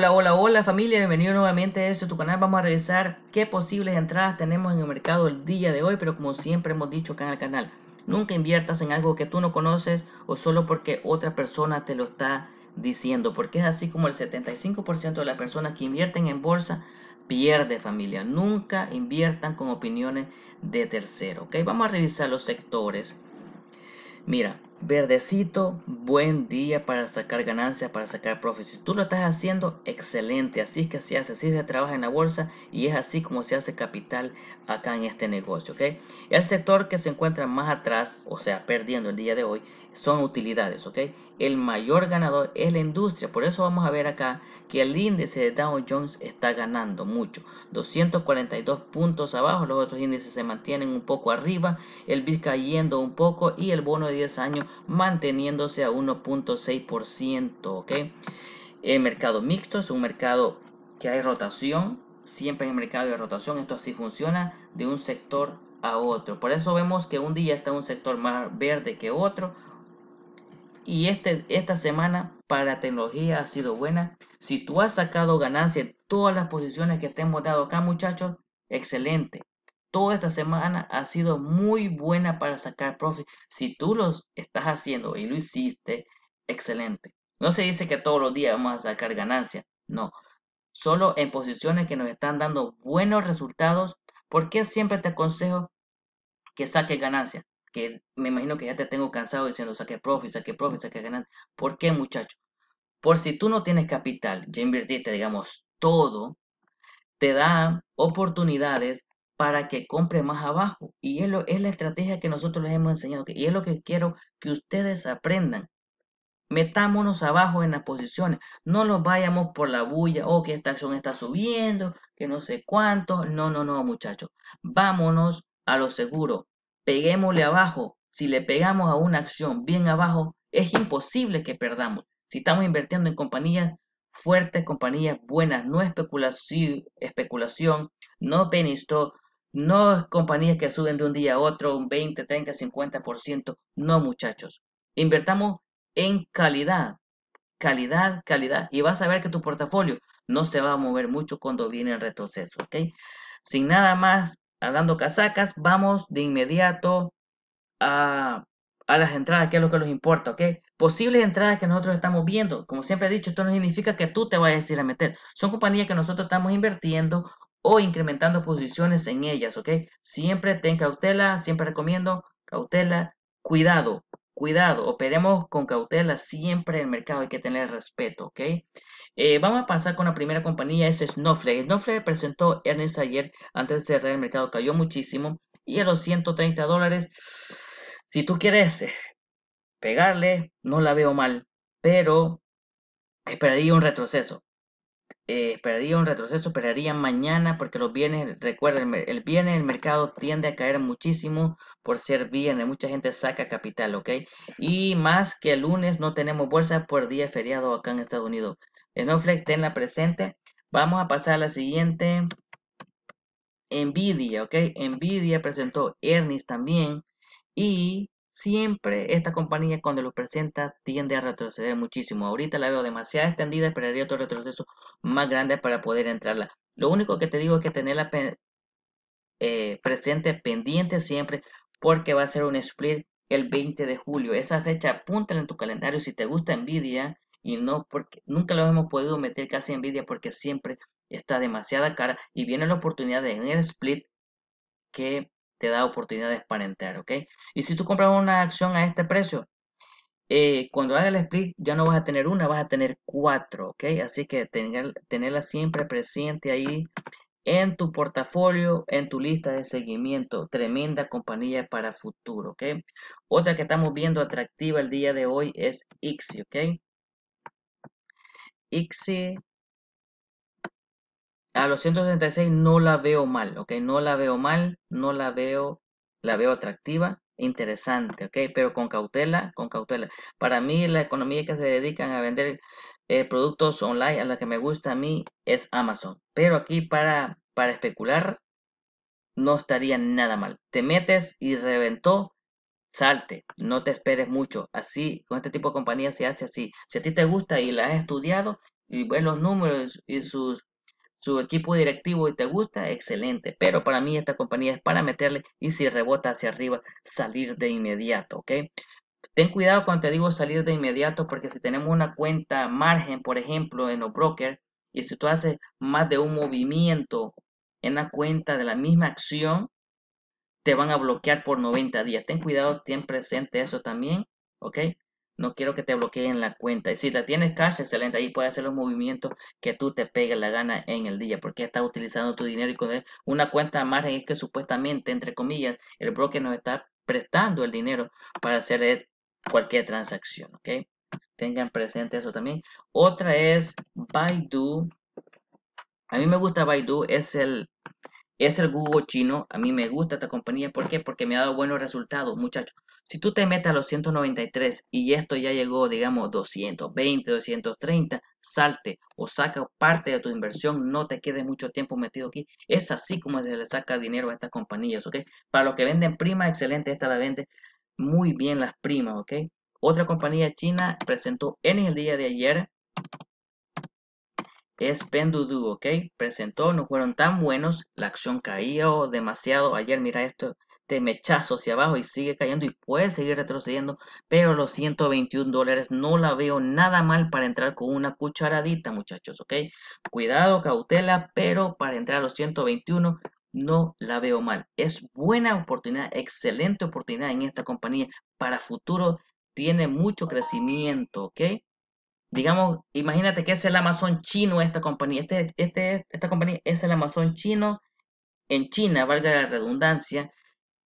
Hola, hola, hola familia, bienvenido nuevamente a este tu canal. Vamos a revisar qué posibles entradas tenemos en el mercado el día de hoy, pero como siempre hemos dicho acá en el canal, nunca inviertas en algo que tú no conoces o solo porque otra persona te lo está diciendo, porque es así como el 75% de las personas que invierten en bolsa pierde familia. Nunca inviertan con opiniones de tercero, ¿ok? Vamos a revisar los sectores. Mira, verdecito, buen día para sacar ganancias, para sacar profit. Si tú lo estás haciendo, excelente. Así es que se hace, así se trabaja en la bolsa y es así como se hace capital acá en este negocio. que El sector que se encuentra más atrás, o sea, perdiendo el día de hoy, son utilidades, ¿ok? El mayor ganador es la industria, por eso vamos a ver acá que el índice de Dow Jones está ganando mucho, 242 puntos abajo, los otros índices se mantienen un poco arriba, el BIS cayendo un poco y el bono de 10 años manteniéndose a 1.6%, ¿ok? El mercado mixto es un mercado que hay rotación, siempre en el mercado de rotación, esto así funciona de un sector a otro. Por eso vemos que un día está un sector más verde que otro, y este, esta semana para tecnología ha sido buena. Si tú has sacado ganancia en todas las posiciones que te hemos dado acá, muchachos, excelente. Toda esta semana ha sido muy buena para sacar profit. Si tú los estás haciendo y lo hiciste, excelente. No se dice que todos los días vamos a sacar ganancia, no. Solo en posiciones que nos están dando buenos resultados. porque siempre te aconsejo que saques ganancia? que me imagino que ya te tengo cansado diciendo saque profit, saque profit, saque ganancia. ¿Por qué, muchacho? Por si tú no tienes capital, ya invertiste, digamos, todo, te da oportunidades para que compre más abajo. Y es, es la estrategia que nosotros les hemos enseñado. Y es lo que quiero que ustedes aprendan. Metámonos abajo en las posiciones. No nos vayamos por la bulla. Oh, que esta acción está subiendo, que no sé cuánto. No, no, no, muchachos. Vámonos a lo seguro peguémosle abajo. Si le pegamos a una acción bien abajo, es imposible que perdamos. Si estamos invirtiendo en compañías fuertes, compañías buenas, no especulación, especulación no penny stock, no compañías que suben de un día a otro un 20, 30, 50%. No, muchachos. Invertamos en calidad, calidad, calidad. Y vas a ver que tu portafolio no se va a mover mucho cuando viene el retroceso. ¿ok? Sin nada más andando casacas, vamos de inmediato a, a las entradas, que es lo que nos importa, ¿ok? Posibles entradas que nosotros estamos viendo. Como siempre he dicho, esto no significa que tú te vayas a ir a meter. Son compañías que nosotros estamos invirtiendo o incrementando posiciones en ellas, ¿ok? Siempre ten cautela, siempre recomiendo cautela, cuidado, cuidado, operemos con cautela siempre en el mercado, hay que tener respeto, ¿ok? Eh, vamos a pasar con la primera compañía, es Snowflake. Snowflake presentó Ernest, ayer antes de este cerrar el mercado, cayó muchísimo y a los 130 dólares, si tú quieres eh, pegarle, no la veo mal, pero esperaría un retroceso. Eh, esperaría un retroceso, esperaría mañana, porque los viernes, recuerden, el, bien viernes el mercado tiende a caer muchísimo por ser viernes, mucha gente saca capital, ¿ok? Y más que el lunes no tenemos bolsa por día feriado acá en Estados Unidos. Snowflake, tenla presente. Vamos a pasar a la siguiente. Nvidia, ¿ok? Nvidia presentó Ernest también. Y siempre esta compañía cuando lo presenta tiende a retroceder muchísimo. Ahorita la veo demasiado extendida, esperaría otro retroceso más grande para poder entrarla. Lo único que te digo es que tenerla eh, presente, pendiente siempre, porque va a ser un split el 20 de julio. Esa fecha apúntala en tu calendario. Si te gusta Nvidia, y no porque nunca lo hemos podido meter casi envidia porque siempre está demasiada cara y viene la oportunidad en el split que te da oportunidades para entrar, ¿ok? Y si tú compras una acción a este precio, eh, cuando haga el split ya no vas a tener una, vas a tener cuatro, ¿ok? Así que tenerla siempre presente ahí en tu portafolio, en tu lista de seguimiento. Tremenda compañía para futuro, ¿ok? Otra que estamos viendo atractiva el día de hoy es Ixi, ¿ok? ICSI. A los 166 no la veo mal, ¿ok? No la veo mal, no la veo, la veo atractiva, interesante, ¿ok? Pero con cautela, con cautela. Para mí la economía que se dedican a vender eh, productos online, a la que me gusta a mí, es Amazon. Pero aquí para, para especular, no estaría nada mal. Te metes y reventó salte, no te esperes mucho. Así, con este tipo de compañía se hace así. Si a ti te gusta y la has estudiado y ves los números y sus, su equipo directivo y te gusta, excelente. Pero para mí esta compañía es para meterle y si rebota hacia arriba, salir de inmediato, ¿ok? Ten cuidado cuando te digo salir de inmediato porque si tenemos una cuenta margen, por ejemplo, en los brokers, y si tú haces más de un movimiento en la cuenta de la misma acción, te van a bloquear por 90 días. Ten cuidado, ten presente eso también, ¿ok? No quiero que te bloqueen la cuenta. Y si la tienes cash, excelente, ahí puedes hacer los movimientos que tú te pegues la gana en el día, porque estás utilizando tu dinero y con una cuenta a margen es que supuestamente, entre comillas, el broker nos está prestando el dinero para hacer e, cualquier transacción, ¿ok? Tengan presente eso también. Otra es Baidu. A mí me gusta Baidu, es el es el Google chino. A mí me gusta esta compañía. ¿Por qué? Porque me ha dado buenos resultados, muchachos. Si tú te metes a los 193 y esto ya llegó, digamos, 220, 230, salte o saca parte de tu inversión. No te quedes mucho tiempo metido aquí. Es así como se le saca dinero a estas compañías, ¿ok? Para los que venden prima, excelente. Esta la vende muy bien las primas, ¿ok? Otra compañía china presentó en el día de ayer es Pendudu, ¿ok? Presentó, no fueron tan buenos, la acción caía oh, demasiado. Ayer, mira esto, te este mechazo hacia abajo y sigue cayendo y puede seguir retrocediendo, pero los 121 dólares no la veo nada mal para entrar con una cucharadita, muchachos, ¿ok? Cuidado, cautela, pero para entrar a los 121 no la veo mal. Es buena oportunidad, excelente oportunidad en esta compañía para futuro. Tiene mucho crecimiento, ¿ok? digamos, imagínate que es el Amazon chino esta compañía. Este, este, esta compañía es el Amazon chino en China, valga la redundancia,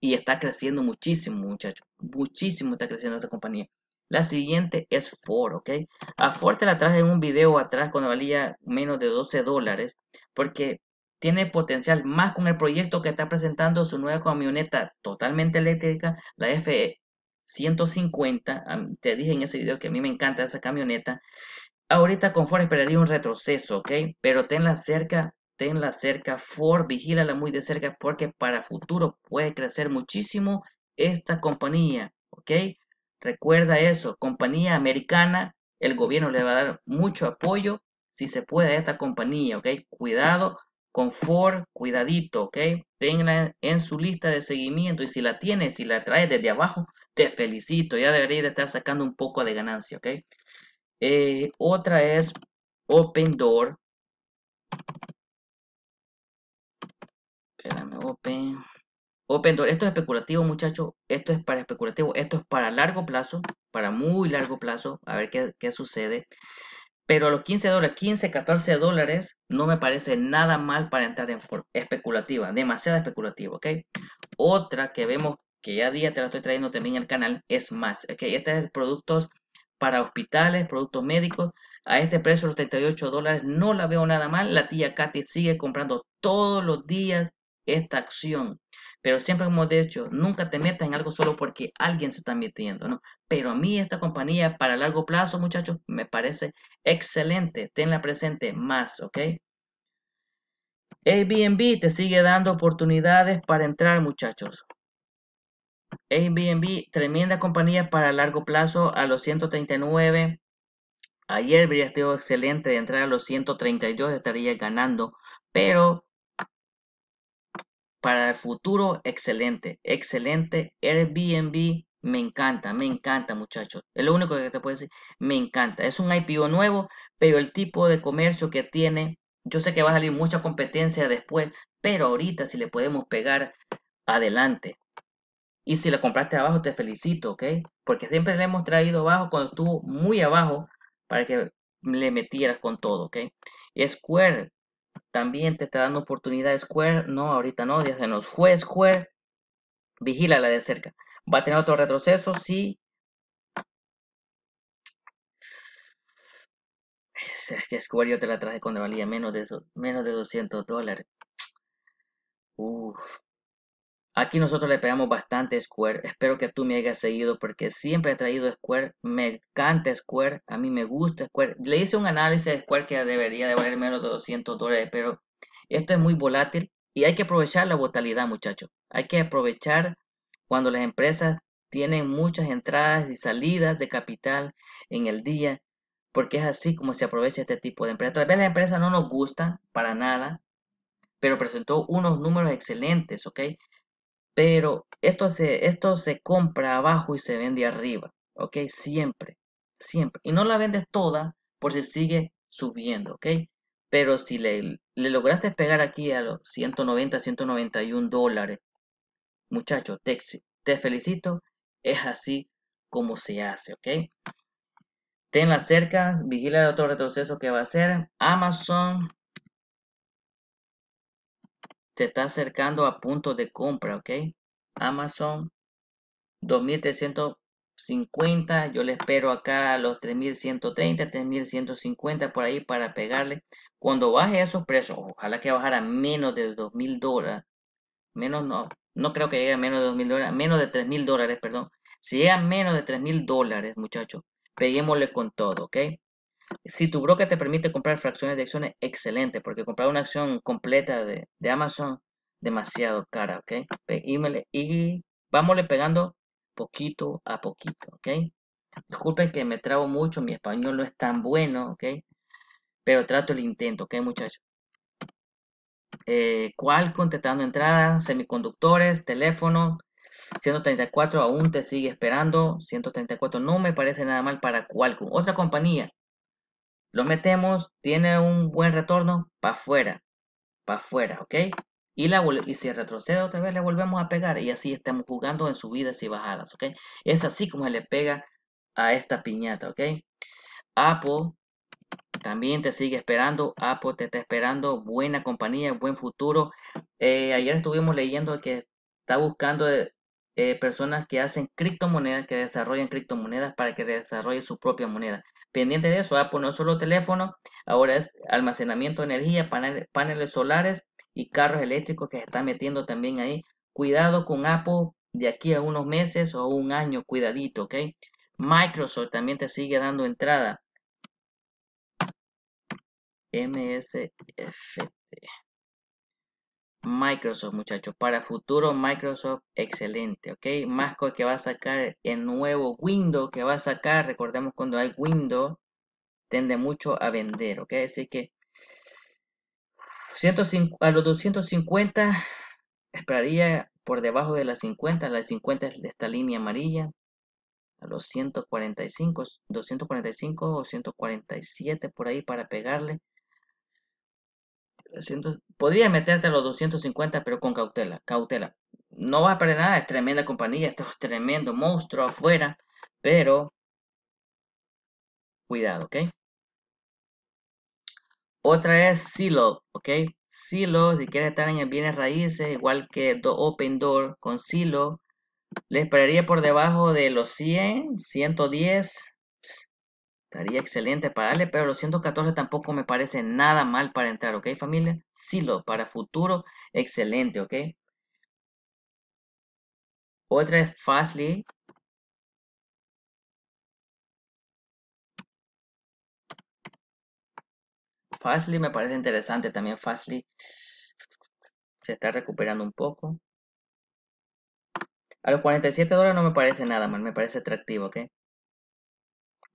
y está creciendo muchísimo, muchachos. Muchísimo está creciendo esta compañía. La siguiente es Ford, ¿ok? A Ford te la traje en un video atrás cuando valía menos de 12 dólares, porque tiene potencial más con el proyecto que está presentando su nueva camioneta totalmente eléctrica, la F e, 150, te dije en ese video que a mí me encanta esa camioneta. Ahorita con Ford esperaría un retroceso, ¿ok? Pero tenla cerca, tenla cerca, Ford, vigílala muy de cerca porque para futuro puede crecer muchísimo esta compañía, ¿ok? Recuerda eso, compañía americana, el gobierno le va a dar mucho apoyo si se puede a esta compañía, ¿ok? Cuidado con Ford, cuidadito, ¿ok? Tenla en su lista de seguimiento y si la tienes, si la traes desde abajo, te felicito, ya debería estar sacando un poco de ganancia, ¿ok? Eh, otra es Open Door. Espérame, Open. Open Door, esto es especulativo muchachos, esto es para especulativo, esto es para largo plazo, para muy largo plazo, a ver qué, qué sucede. Pero a los 15 dólares, 15, 14 dólares, no me parece nada mal para entrar en forma especulativa, demasiado especulativa, ¿ok? Otra que vemos que ya día te la estoy trayendo también al canal, es más. que este es productos para hospitales, productos médicos. A este precio, los 38 dólares, no la veo nada mal. La tía Katy sigue comprando todos los días esta acción. Pero siempre he dicho, nunca te metas en algo solo porque alguien se está metiendo, ¿no? Pero a mí esta compañía para largo plazo, muchachos, me parece excelente. Tenla presente más, ¿ok? Airbnb te sigue dando oportunidades para entrar, muchachos. Airbnb, tremenda compañía para largo plazo a los 139. Ayer habría sido excelente de entrar a los 132, estaría ganando. Pero para el futuro, excelente, excelente. Airbnb me encanta, me encanta, muchachos. Es lo único que te puedo decir, me encanta. Es un IPO nuevo, pero el tipo de comercio que tiene, yo sé que va a salir mucha competencia después, pero ahorita si le podemos pegar, adelante. Y si la compraste abajo, te felicito, ¿ok? Porque siempre le hemos traído abajo cuando estuvo muy abajo para que le metieras con todo, ¿ok? Square también te está dando oportunidad. Square, no, ahorita no, ya se nos fue Square. la de cerca. ¿Va a tener otro retroceso? Sí. Es que Square yo te la traje cuando valía menos de, esos, menos de 200 dólares. Uf, Aquí nosotros le pegamos bastante Square. Espero que tú me hayas seguido porque siempre he traído Square. Me encanta Square. A mí me gusta Square. Le hice un análisis de Square que debería de valer menos de 200 dólares, pero esto es muy volátil y hay que aprovechar la volatilidad, muchachos. Hay que aprovechar cuando las empresas tienen muchas entradas y salidas de capital en el día, porque es así como se aprovecha este tipo de empresas. Tal vez la empresa no nos gusta para nada, pero presentó unos números excelentes, ¿ok? Pero esto se, esto se compra abajo y se vende arriba, ¿ok? Siempre, siempre. Y no la vendes toda por si sigue subiendo, ¿ok? Pero si le, le lograste pegar aquí a los 190, 191 dólares, muchachos, te, te felicito. Es así como se hace, ¿ok? Tenla cerca, vigila el otro retroceso que va a ser Amazon te está acercando a punto de compra, ¿ok? Amazon, 2350, yo le espero acá a los 3130, 3150 por ahí para pegarle. Cuando baje esos precios, ojalá que bajara menos de 2000 dólares, menos no, no creo que llegue a menos de 2000 dólares, menos de 3000 dólares, perdón. Si llega a menos de 3000 dólares, muchachos, peguémosle con todo, ¿ok? Si tu broker te permite comprar fracciones de acciones, excelente, porque comprar una acción completa de, Amazon, demasiado cara, ¿ok? Y, vamos pegando poquito a poquito, ¿ok? Disculpen que me trabo mucho, mi español no es tan bueno, ¿ok? Pero trato el intento, ¿ok, muchachos? Eh, te está dando entradas, semiconductores, teléfono, 134 aún te sigue esperando, 134 no me parece nada mal para Qualcomm. Otra compañía, lo metemos, tiene un buen retorno, para afuera, para afuera, ¿ok? Y, la, y si retrocede otra vez, le volvemos a pegar. Y así estamos jugando en subidas y bajadas, ¿ok? Es así como se le pega a esta piñata, ¿ok? Apple también te sigue esperando. Apple te está esperando. Buena compañía, buen futuro. Eh, ayer estuvimos leyendo que está buscando eh, personas que hacen criptomonedas, que desarrollan criptomonedas para que desarrolle su propia moneda. Pendiente de eso, Apple ah, pues, no solo teléfono, ahora es almacenamiento de energía, paneles solares y carros eléctricos que se están metiendo también ahí. Cuidado con Apple de aquí a unos meses o un año, cuidadito, ¿ok? Microsoft también te sigue dando entrada. MSFT. Microsoft, muchachos. Para futuro, Microsoft, excelente, ¿ok? Más que va a sacar el nuevo Windows que va a sacar. Recordemos cuando hay Windows, tende mucho a vender, ¿ok? Así que a los 250 esperaría por debajo de las 50. Las 50 de esta línea amarilla. A los 145, 245 o 147 por ahí para pegarle podría meterte a los 250, pero con cautela, cautela. No va a perder nada, es tremenda compañía, esto es tremendo monstruo afuera, pero cuidado, ¿ok? Otra es Silo, ¿ok? Silo, si quieres estar en bienes raíces, igual que Open Door con Silo, le esperaría por debajo de los 100, 110, Estaría excelente para darle, pero los 114 tampoco me parece nada mal para entrar, ¿ok, familia? lo para futuro, excelente, ¿ok? Otra es Fastly. Fastly me parece interesante también. Fastly se está recuperando un poco. A los 47 dólares no me parece nada mal, me parece atractivo, ¿ok?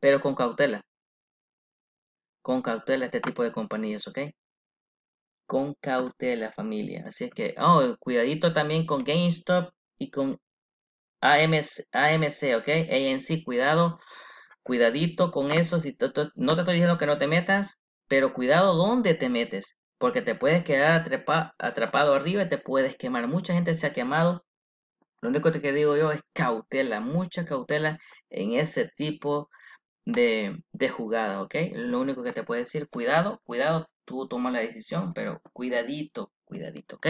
pero con cautela. Con cautela este tipo de compañías, ¿ok? Con cautela, familia. Así es que, oh, cuidadito también con GameStop y con AMC, AMC ¿ok? ANC, cuidado. Cuidadito con eso. Si no te estoy diciendo que no te metas, pero cuidado dónde te metes, porque te puedes quedar atrapado arriba y te puedes quemar. Mucha gente se ha quemado. Lo único que digo yo es cautela, mucha cautela en ese tipo de, jugada, ¿ok? Lo único que te puedo decir, cuidado, cuidado, tú tomas la decisión, pero cuidadito, cuidadito, ¿ok?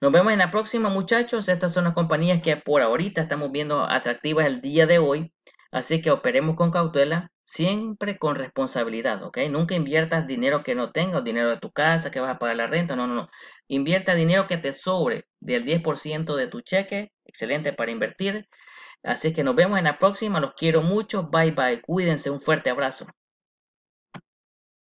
Nos vemos en la próxima, muchachos. Estas son las compañías que por ahorita estamos viendo atractivas el día de hoy. Así que operemos con cautela, siempre con responsabilidad, ¿ok? Nunca inviertas dinero que no tengas, dinero de tu casa, que vas a pagar la renta, no, no, no. Invierta dinero que te sobre del 10% de tu cheque, excelente para invertir. Así que nos vemos en la próxima. Los quiero mucho. Bye bye. Cuídense. Un fuerte abrazo.